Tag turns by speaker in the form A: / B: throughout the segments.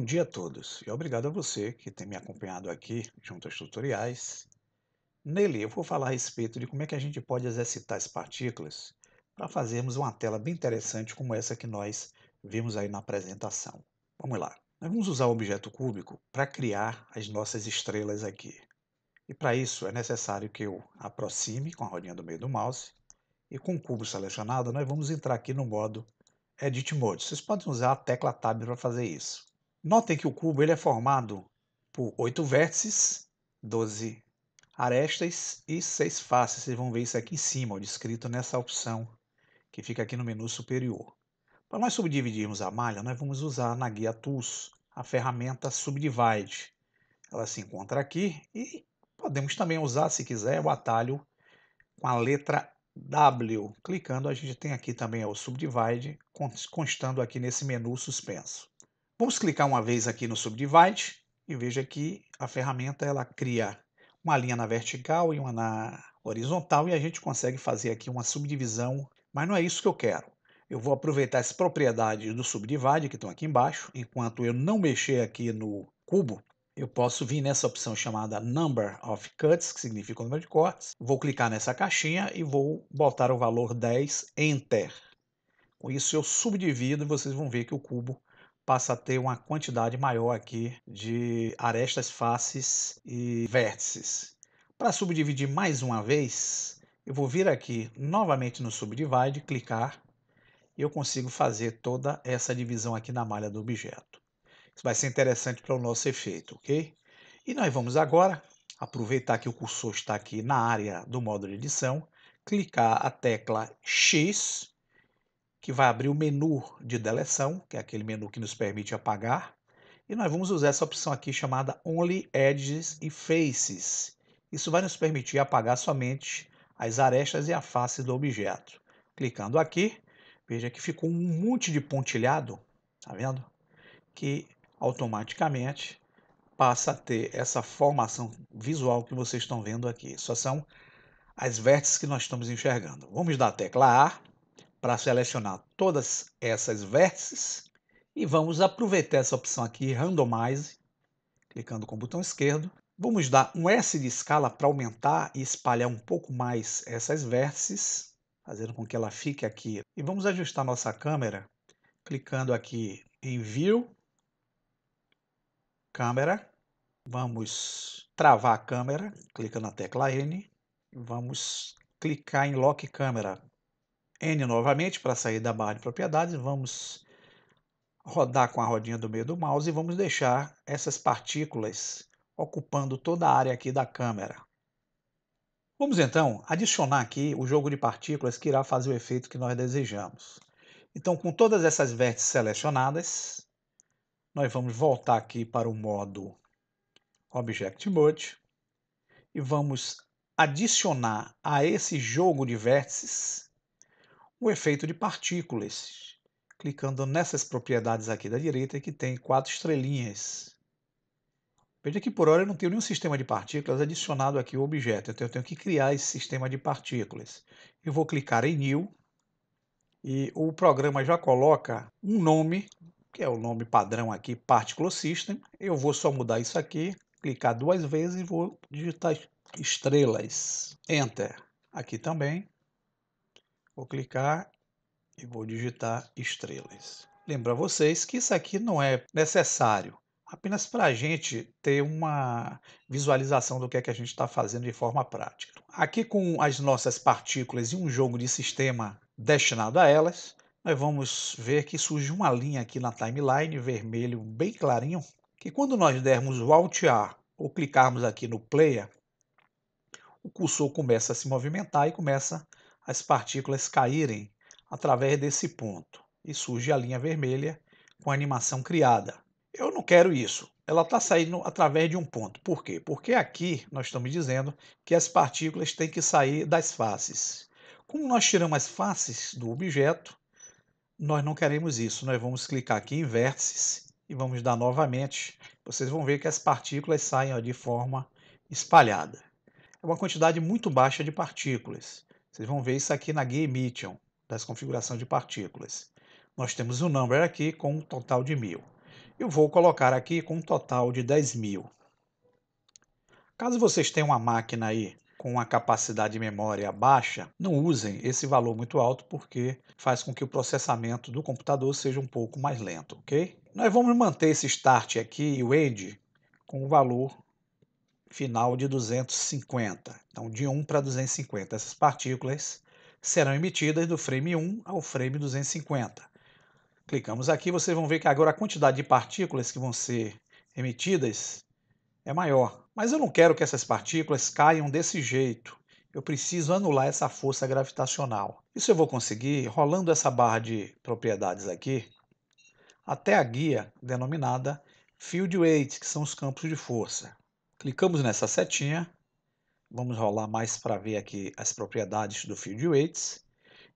A: Bom dia a todos e obrigado a você que tem me acompanhado aqui junto aos tutoriais. Nele eu vou falar a respeito de como é que a gente pode exercitar as partículas para fazermos uma tela bem interessante como essa que nós vimos aí na apresentação. Vamos lá. Nós vamos usar o objeto cúbico para criar as nossas estrelas aqui. E para isso é necessário que eu aproxime com a rodinha do meio do mouse e com o cubo selecionado nós vamos entrar aqui no modo Edit Mode. Vocês podem usar a tecla Tab para fazer isso. Notem que o cubo ele é formado por oito vértices, 12 arestas e seis faces. Vocês vão ver isso aqui em cima, descrito nessa opção que fica aqui no menu superior. Para nós subdividirmos a malha, nós vamos usar na guia Tools a ferramenta Subdivide. Ela se encontra aqui e podemos também usar, se quiser, o atalho com a letra W. Clicando, a gente tem aqui também o Subdivide, constando aqui nesse menu suspenso. Vamos clicar uma vez aqui no Subdivide e veja que a ferramenta ela cria uma linha na vertical e uma na horizontal e a gente consegue fazer aqui uma subdivisão, mas não é isso que eu quero. Eu vou aproveitar as propriedades do Subdivide que estão aqui embaixo, enquanto eu não mexer aqui no cubo, eu posso vir nessa opção chamada Number of Cuts, que significa o número de cortes. Vou clicar nessa caixinha e vou botar o valor 10, Enter. Com isso eu subdivido e vocês vão ver que o cubo passa a ter uma quantidade maior aqui de arestas, faces e vértices. Para subdividir mais uma vez, eu vou vir aqui novamente no Subdivide, clicar e eu consigo fazer toda essa divisão aqui na malha do objeto. Isso vai ser interessante para o nosso efeito, ok? E nós vamos agora aproveitar que o cursor está aqui na área do modo de edição, clicar a tecla X que vai abrir o menu de deleção, que é aquele menu que nos permite apagar, e nós vamos usar essa opção aqui chamada Only Edges e Faces. Isso vai nos permitir apagar somente as arestas e a face do objeto. Clicando aqui, veja que ficou um monte de pontilhado, tá vendo? Que automaticamente passa a ter essa formação visual que vocês estão vendo aqui. Só são as vértices que nós estamos enxergando. Vamos dar a tecla A para selecionar todas essas vértices e vamos aproveitar essa opção aqui, Randomize, clicando com o botão esquerdo. Vamos dar um S de escala para aumentar e espalhar um pouco mais essas vértices, fazendo com que ela fique aqui. E vamos ajustar nossa câmera, clicando aqui em View, Câmera, vamos travar a câmera, clicando na tecla N, vamos clicar em Lock Câmera, N novamente para sair da barra de propriedades, vamos rodar com a rodinha do meio do mouse e vamos deixar essas partículas ocupando toda a área aqui da câmera. Vamos então adicionar aqui o jogo de partículas que irá fazer o efeito que nós desejamos. Então, com todas essas vértices selecionadas, nós vamos voltar aqui para o modo Object Mode e vamos adicionar a esse jogo de vértices o efeito de partículas, clicando nessas propriedades aqui da direita que tem quatro estrelinhas. Veja que por hora eu não tenho nenhum sistema de partículas adicionado aqui ao objeto, então eu tenho que criar esse sistema de partículas. Eu vou clicar em New e o programa já coloca um nome, que é o nome padrão aqui, Particle System. Eu vou só mudar isso aqui, clicar duas vezes e vou digitar estrelas. Enter. Aqui também. Vou clicar e vou digitar estrelas. Lembro a vocês que isso aqui não é necessário, apenas para a gente ter uma visualização do que é que a gente está fazendo de forma prática. Aqui com as nossas partículas e um jogo de sistema destinado a elas, nós vamos ver que surge uma linha aqui na timeline, vermelho bem clarinho, que quando nós dermos o Alt A ou clicarmos aqui no Player, o cursor começa a se movimentar e começa as partículas caírem através desse ponto e surge a linha vermelha com a animação criada. Eu não quero isso. Ela está saindo através de um ponto. Por quê? Porque aqui nós estamos dizendo que as partículas têm que sair das faces. Como nós tiramos as faces do objeto, nós não queremos isso. Nós vamos clicar aqui em vértices e vamos dar novamente. Vocês vão ver que as partículas saem ó, de forma espalhada. É uma quantidade muito baixa de partículas. Vocês vão ver isso aqui na guia Emission, das configurações de partículas. Nós temos um number aqui com um total de 1.000. Eu vou colocar aqui com um total de 10.000. Caso vocês tenham uma máquina aí com uma capacidade de memória baixa, não usem esse valor muito alto porque faz com que o processamento do computador seja um pouco mais lento, ok? Nós vamos manter esse start aqui e o end com o valor final de 250. Então, de 1 para 250. Essas partículas serão emitidas do frame 1 ao frame 250. Clicamos aqui, vocês vão ver que agora a quantidade de partículas que vão ser emitidas é maior. Mas eu não quero que essas partículas caiam desse jeito. Eu preciso anular essa força gravitacional. Isso eu vou conseguir rolando essa barra de propriedades aqui até a guia denominada Field Weight, que são os campos de força. Clicamos nessa setinha. Vamos rolar mais para ver aqui as propriedades do Field Weights.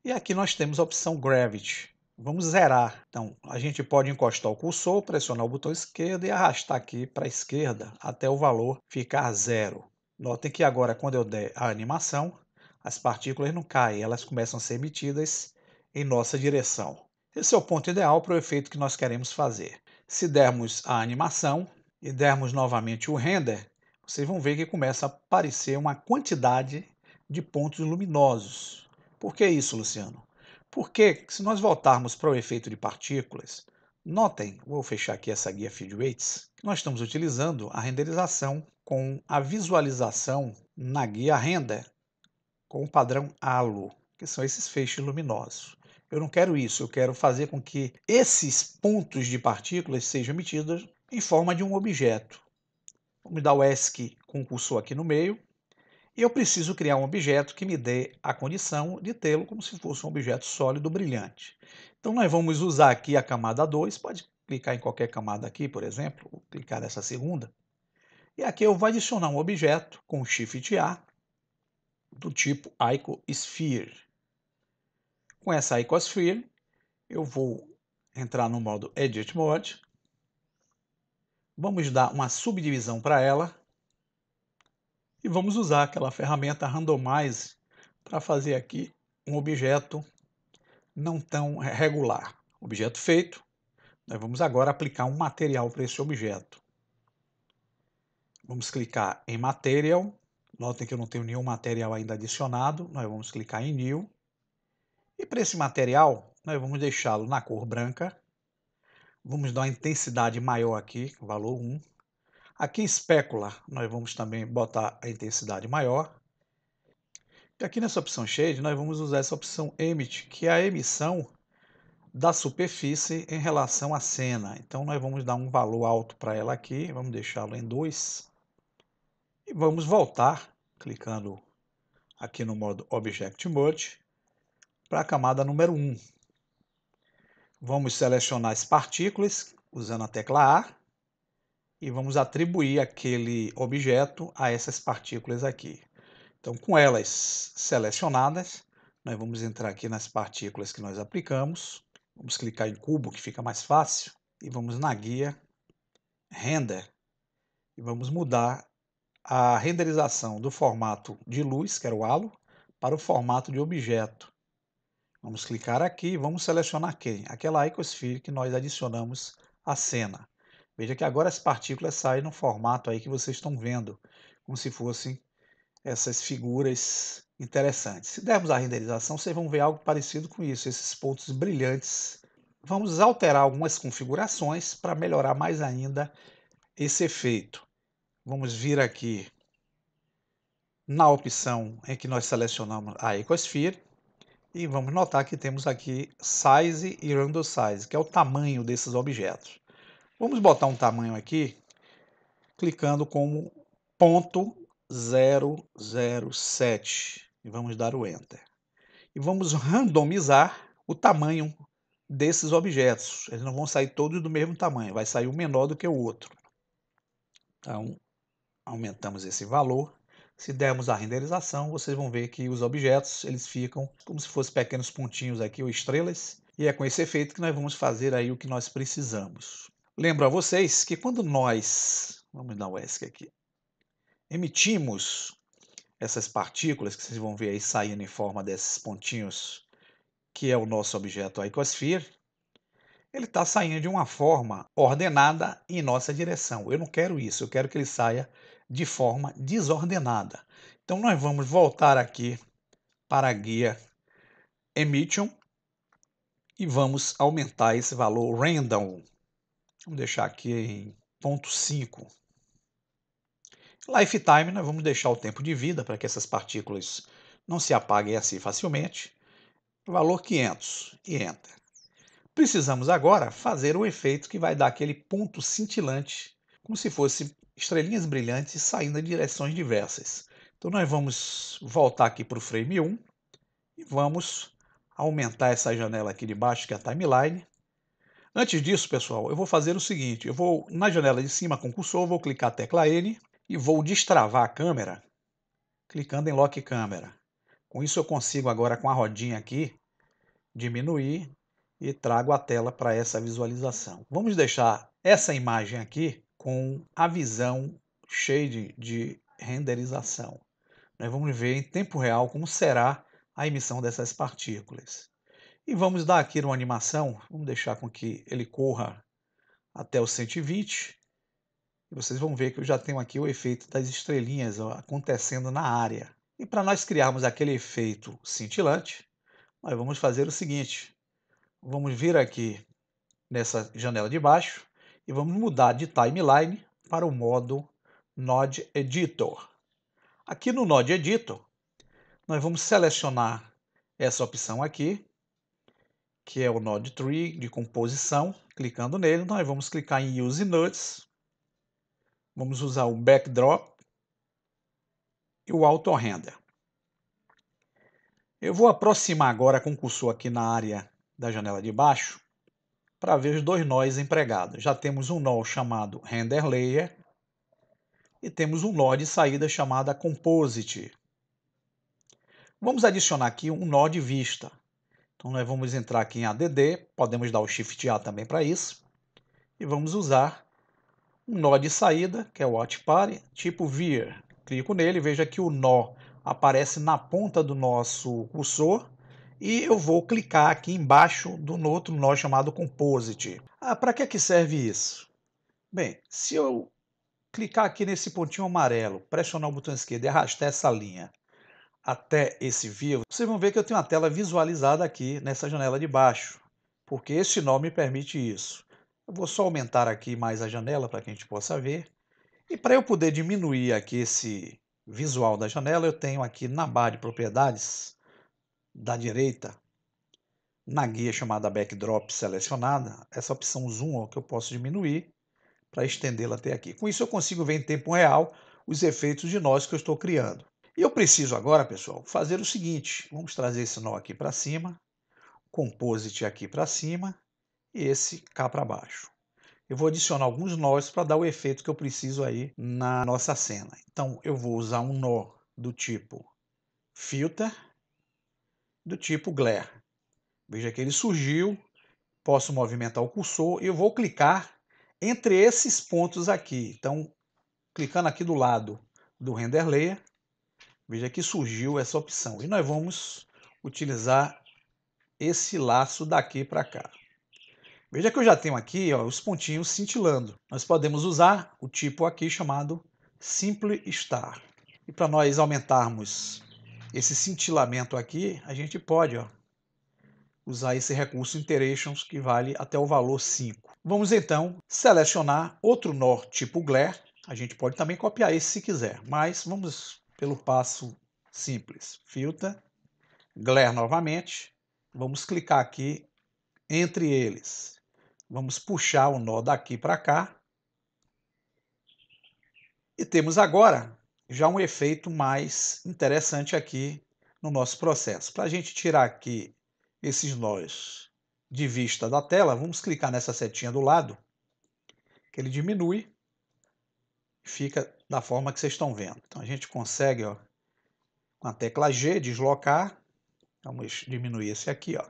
A: E aqui nós temos a opção Gravity. Vamos zerar. Então, a gente pode encostar o cursor, pressionar o botão esquerdo e arrastar aqui para a esquerda até o valor ficar zero. Notem que agora, quando eu der a animação, as partículas não caem, elas começam a ser emitidas em nossa direção. Esse é o ponto ideal para o efeito que nós queremos fazer. Se dermos a animação e dermos novamente o render, vocês vão ver que começa a aparecer uma quantidade de pontos luminosos. Por que isso, Luciano? Porque se nós voltarmos para o efeito de partículas, notem, vou fechar aqui essa guia Feed Weights, nós estamos utilizando a renderização com a visualização na guia render com o padrão halo, que são esses feixes luminosos. Eu não quero isso, eu quero fazer com que esses pontos de partículas sejam emitidos em forma de um objeto. Vou me dar o ESC concursor aqui no meio. E eu preciso criar um objeto que me dê a condição de tê-lo como se fosse um objeto sólido brilhante. Então nós vamos usar aqui a camada 2, pode clicar em qualquer camada aqui, por exemplo, vou clicar nessa segunda. E aqui eu vou adicionar um objeto com Shift A do tipo IcoSphere. Sphere. Com essa Icosphere, eu vou entrar no modo Edit Mode Vamos dar uma subdivisão para ela e vamos usar aquela ferramenta randomize para fazer aqui um objeto não tão regular. Objeto feito, nós vamos agora aplicar um material para esse objeto. Vamos clicar em Material, notem que eu não tenho nenhum material ainda adicionado, nós vamos clicar em New, e para esse material, nós vamos deixá-lo na cor branca, Vamos dar uma intensidade maior aqui, valor 1. Aqui em é especula, nós vamos também botar a intensidade maior. E aqui nessa opção Shade, nós vamos usar essa opção Emit, que é a emissão da superfície em relação à cena. Então, nós vamos dar um valor alto para ela aqui, vamos deixá-lo em 2. E vamos voltar, clicando aqui no modo Object mode para a camada número 1. Vamos selecionar as partículas usando a tecla A e vamos atribuir aquele objeto a essas partículas aqui. Então, com elas selecionadas, nós vamos entrar aqui nas partículas que nós aplicamos. Vamos clicar em cubo, que fica mais fácil, e vamos na guia Render. E vamos mudar a renderização do formato de luz, que era o halo, para o formato de objeto, Vamos clicar aqui e vamos selecionar quem? Aquela icosphere que nós adicionamos à cena. Veja que agora as partículas saem no formato aí que vocês estão vendo, como se fossem essas figuras interessantes. Se dermos a renderização, vocês vão ver algo parecido com isso, esses pontos brilhantes. Vamos alterar algumas configurações para melhorar mais ainda esse efeito. Vamos vir aqui na opção em que nós selecionamos a Ecosphere e vamos notar que temos aqui size e random size, que é o tamanho desses objetos. Vamos botar um tamanho aqui, clicando como ponto 007 e vamos dar o enter. E vamos randomizar o tamanho desses objetos. Eles não vão sair todos do mesmo tamanho, vai sair um menor do que o outro. Então, aumentamos esse valor se dermos a renderização, vocês vão ver que os objetos eles ficam como se fossem pequenos pontinhos aqui ou estrelas. E é com esse efeito que nós vamos fazer aí o que nós precisamos. Lembro a vocês que quando nós, vamos dar o ESC aqui, emitimos essas partículas que vocês vão ver aí saindo em forma desses pontinhos, que é o nosso objeto Icosphere, ele está saindo de uma forma ordenada em nossa direção. Eu não quero isso, eu quero que ele saia de forma desordenada. Então, nós vamos voltar aqui para a guia Emission e vamos aumentar esse valor random. Vamos deixar aqui em 0.5. Lifetime, nós vamos deixar o tempo de vida para que essas partículas não se apaguem assim facilmente. Valor 500 e Enter. Precisamos agora fazer o efeito que vai dar aquele ponto cintilante, como se fosse estrelinhas brilhantes saindo em direções diversas. Então nós vamos voltar aqui para o frame 1 e vamos aumentar essa janela aqui de baixo, que é a timeline. Antes disso, pessoal, eu vou fazer o seguinte, eu vou na janela de cima com o cursor, vou clicar a tecla N e vou destravar a câmera clicando em Lock Câmera. Com isso eu consigo agora com a rodinha aqui diminuir e trago a tela para essa visualização. Vamos deixar essa imagem aqui com a visão cheia de renderização. Nós vamos ver em tempo real como será a emissão dessas partículas. E vamos dar aqui uma animação, vamos deixar com que ele corra até o 120. E vocês vão ver que eu já tenho aqui o efeito das estrelinhas acontecendo na área. E para nós criarmos aquele efeito cintilante, nós vamos fazer o seguinte. Vamos vir aqui nessa janela de baixo e vamos mudar de timeline para o modo Node Editor. Aqui no Node Editor, nós vamos selecionar essa opção aqui, que é o Node Tree de composição. Clicando nele, nós vamos clicar em Use Nodes. Vamos usar o Backdrop e o Auto Render. Eu vou aproximar agora com o cursor aqui na área da janela de baixo para ver os dois nós empregados. Já temos um nó chamado render layer e temos um nó de saída chamada composite. Vamos adicionar aqui um nó de vista. Então nós vamos entrar aqui em ADD, podemos dar o Shift A também para isso. E vamos usar um nó de saída, que é o Watchpare, tipo Vir. Clico nele, veja que o nó aparece na ponta do nosso cursor e eu vou clicar aqui embaixo do outro nó chamado Composite. Ah, Para que, é que serve isso? Bem, se eu clicar aqui nesse pontinho amarelo, pressionar o botão esquerdo e arrastar essa linha até esse vivo, vocês vão ver que eu tenho a tela visualizada aqui nessa janela de baixo, porque esse nó me permite isso. Eu vou só aumentar aqui mais a janela para que a gente possa ver. E para eu poder diminuir aqui esse visual da janela, eu tenho aqui na barra de propriedades da direita, na guia chamada Backdrop selecionada, essa opção Zoom ó, que eu posso diminuir para estendê-la até aqui. Com isso eu consigo ver em tempo real os efeitos de nós que eu estou criando. E eu preciso agora, pessoal, fazer o seguinte. Vamos trazer esse nó aqui para cima, Composite aqui para cima e esse cá para baixo. Eu vou adicionar alguns nós para dar o efeito que eu preciso aí na nossa cena. Então eu vou usar um nó do tipo Filter, do tipo glare. Veja que ele surgiu, posso movimentar o cursor e eu vou clicar entre esses pontos aqui. Então, clicando aqui do lado do render layer, veja que surgiu essa opção. E nós vamos utilizar esse laço daqui para cá. Veja que eu já tenho aqui ó, os pontinhos cintilando. Nós podemos usar o tipo aqui chamado Simple Star. E para nós aumentarmos esse cintilamento aqui, a gente pode ó, usar esse recurso Iterations que vale até o valor 5. Vamos então selecionar outro nó tipo Glare. A gente pode também copiar esse se quiser, mas vamos pelo passo simples. Filter, Glare novamente. Vamos clicar aqui entre eles. Vamos puxar o nó daqui para cá. E temos agora já um efeito mais interessante aqui no nosso processo. Para a gente tirar aqui esses nós de vista da tela, vamos clicar nessa setinha do lado, que ele diminui e fica da forma que vocês estão vendo. Então a gente consegue, ó, com a tecla G, deslocar, vamos diminuir esse aqui, ó.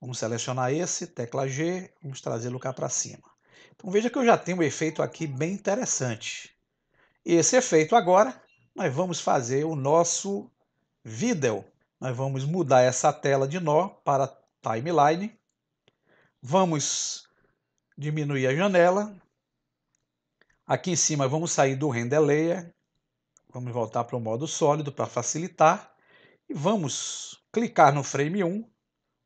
A: Vamos selecionar esse, tecla G, vamos trazê-lo cá para cima. Então veja que eu já tenho um efeito aqui bem interessante. Esse é feito agora, nós vamos fazer o nosso vídeo. Nós vamos mudar essa tela de nó para timeline. Vamos diminuir a janela. Aqui em cima vamos sair do render layer. Vamos voltar para o modo sólido para facilitar. E vamos clicar no frame 1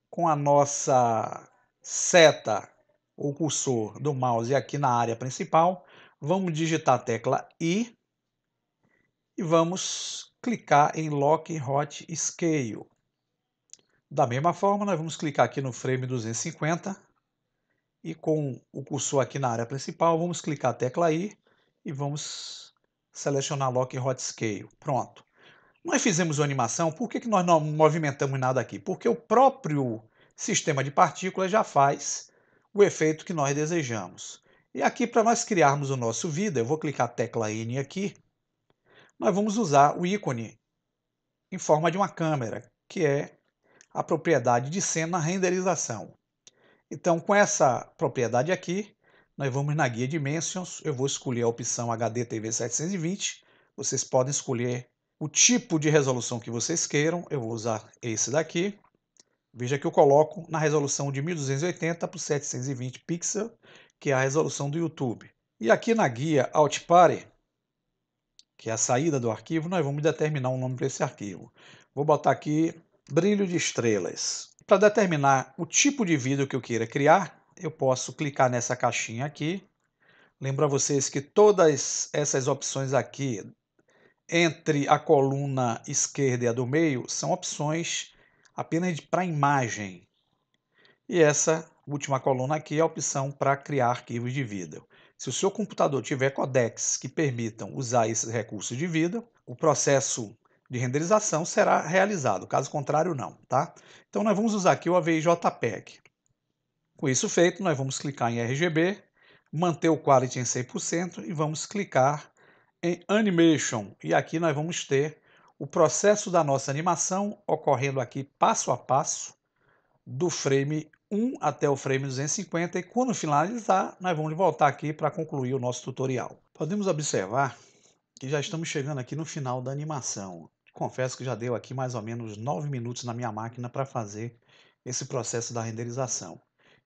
A: com a nossa seta ou cursor do mouse aqui na área principal Vamos digitar a tecla I e vamos clicar em Lock Hot Scale. Da mesma forma, nós vamos clicar aqui no frame 250 e com o cursor aqui na área principal, vamos clicar a tecla I e vamos selecionar Lock Hot Scale. Pronto. Nós fizemos uma animação, por que, que nós não movimentamos nada aqui? Porque o próprio sistema de partículas já faz o efeito que nós desejamos. E aqui, para nós criarmos o nosso vida, eu vou clicar a tecla N aqui, nós vamos usar o ícone em forma de uma câmera, que é a propriedade de cena renderização. Então, com essa propriedade aqui, nós vamos na guia Dimensions, eu vou escolher a opção HD TV 720, vocês podem escolher o tipo de resolução que vocês queiram, eu vou usar esse daqui. Veja que eu coloco na resolução de 1280 por 720 pixels que é a resolução do YouTube. E aqui na guia Outpare, que é a saída do arquivo, nós vamos determinar um nome para esse arquivo. Vou botar aqui brilho de estrelas. Para determinar o tipo de vídeo que eu queira criar, eu posso clicar nessa caixinha aqui. Lembra vocês que todas essas opções aqui, entre a coluna esquerda e a do meio, são opções apenas para imagem. E essa última coluna aqui é a opção para criar arquivos de vídeo. Se o seu computador tiver codecs que permitam usar esses recursos de vídeo, o processo de renderização será realizado, caso contrário não, tá? Então nós vamos usar aqui o AVI JPEG. Com isso feito, nós vamos clicar em RGB, manter o quality em 100% e vamos clicar em Animation. E aqui nós vamos ter o processo da nossa animação ocorrendo aqui passo a passo do frame 1 até o frame 250 e quando finalizar, nós vamos voltar aqui para concluir o nosso tutorial. Podemos observar que já estamos chegando aqui no final da animação. Confesso que já deu aqui mais ou menos 9 minutos na minha máquina para fazer esse processo da renderização.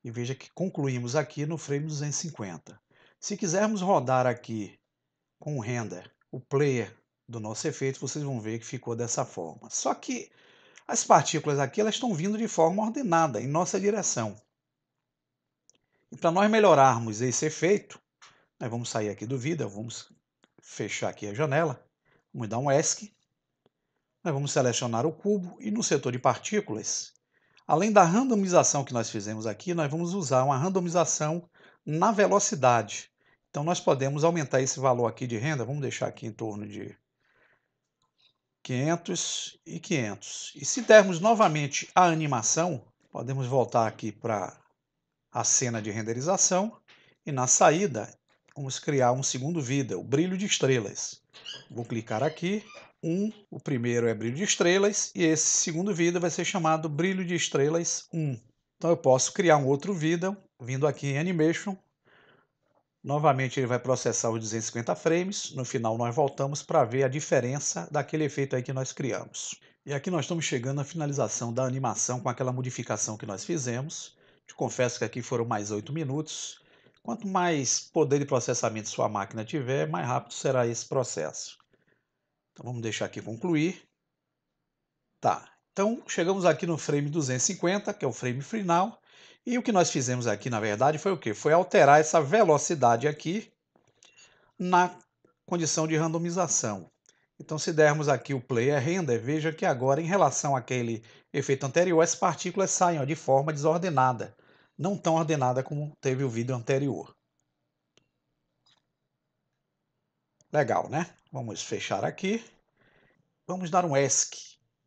A: E veja que concluímos aqui no frame 250. Se quisermos rodar aqui com o render o player do nosso efeito, vocês vão ver que ficou dessa forma. Só que as partículas aqui elas estão vindo de forma ordenada em nossa direção. E para nós melhorarmos esse efeito, nós vamos sair aqui do vida, vamos fechar aqui a janela, vamos dar um ESC, nós vamos selecionar o cubo e no setor de partículas, além da randomização que nós fizemos aqui, nós vamos usar uma randomização na velocidade. Então nós podemos aumentar esse valor aqui de renda, vamos deixar aqui em torno de 500 e 500. E se dermos novamente a animação, podemos voltar aqui para a cena de renderização e na saída vamos criar um segundo vida, o brilho de estrelas. Vou clicar aqui, um, o primeiro é brilho de estrelas e esse segundo vida vai ser chamado brilho de estrelas 1. Então eu posso criar um outro vida vindo aqui em Animation Novamente ele vai processar os 250 frames, no final nós voltamos para ver a diferença daquele efeito aí que nós criamos. E aqui nós estamos chegando à finalização da animação com aquela modificação que nós fizemos. Te confesso que aqui foram mais 8 minutos. Quanto mais poder de processamento sua máquina tiver, mais rápido será esse processo. Então vamos deixar aqui concluir. Tá, então chegamos aqui no frame 250, que é o frame final. E o que nós fizemos aqui, na verdade, foi o quê? Foi alterar essa velocidade aqui na condição de randomização. Então, se dermos aqui o player render, veja que agora, em relação àquele efeito anterior, as partículas saem ó, de forma desordenada, não tão ordenada como teve o vídeo anterior. Legal, né? Vamos fechar aqui. Vamos dar um ESC.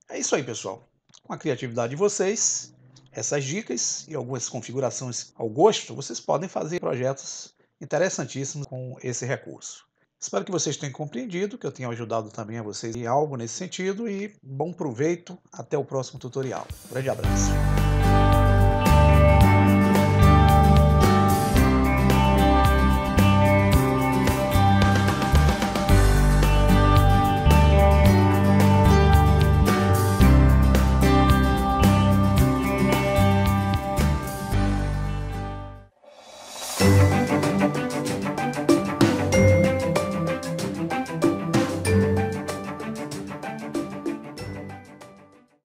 A: É isso aí, pessoal. Com a criatividade de vocês, essas dicas e algumas configurações ao gosto, vocês podem fazer projetos interessantíssimos com esse recurso. Espero que vocês tenham compreendido, que eu tenha ajudado também a vocês em algo nesse sentido e bom proveito até o próximo tutorial. Um grande abraço!